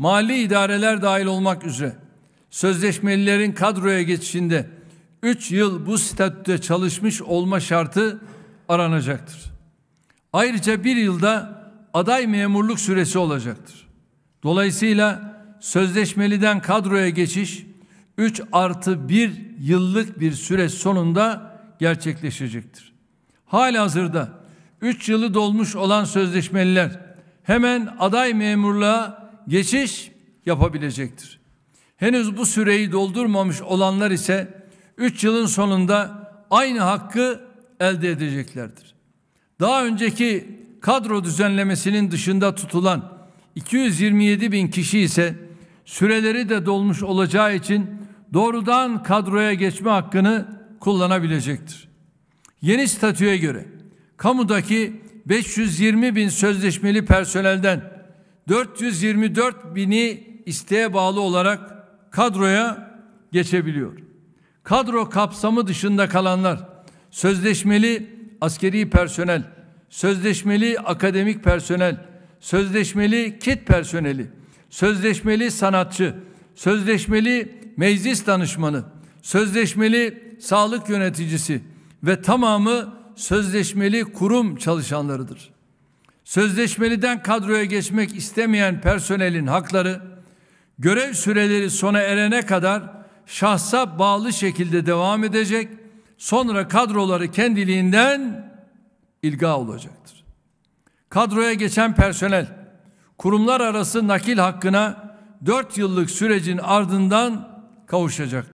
Mali idareler dahil olmak üzere sözleşmelilerin kadroya geçişinde 3 yıl bu statüde çalışmış olma şartı aranacaktır. Ayrıca bir yılda aday memurluk süresi olacaktır. Dolayısıyla sözleşmeliden kadroya geçiş 3 artı 1 yıllık bir süre sonunda gerçekleşecektir. hazırda 3 yılı dolmuş olan sözleşmeliler hemen aday memurluğa geçiş yapabilecektir. Henüz bu süreyi doldurmamış olanlar ise 3 yılın sonunda aynı hakkı elde edeceklerdir. Daha önceki kadro düzenlemesinin dışında tutulan 227 bin kişi ise süreleri de dolmuş olacağı için doğrudan kadroya geçme hakkını kullanabilecektir. Yeni statüye göre kamudaki 520 bin sözleşmeli personelden 424 bini isteğe bağlı olarak kadroya geçebiliyor. Kadro kapsamı dışında kalanlar sözleşmeli askeri personel, sözleşmeli akademik personel, sözleşmeli kit personeli, sözleşmeli sanatçı, sözleşmeli meclis danışmanı, sözleşmeli sağlık yöneticisi ve tamamı sözleşmeli kurum çalışanlarıdır. Sözleşmeliden kadroya geçmek istemeyen personelin hakları görev süreleri sona erene kadar şahsa bağlı şekilde devam edecek. Sonra kadroları kendiliğinden ilga olacaktır. Kadroya geçen personel kurumlar arası nakil hakkına 4 yıllık sürecin ardından kavuşacak.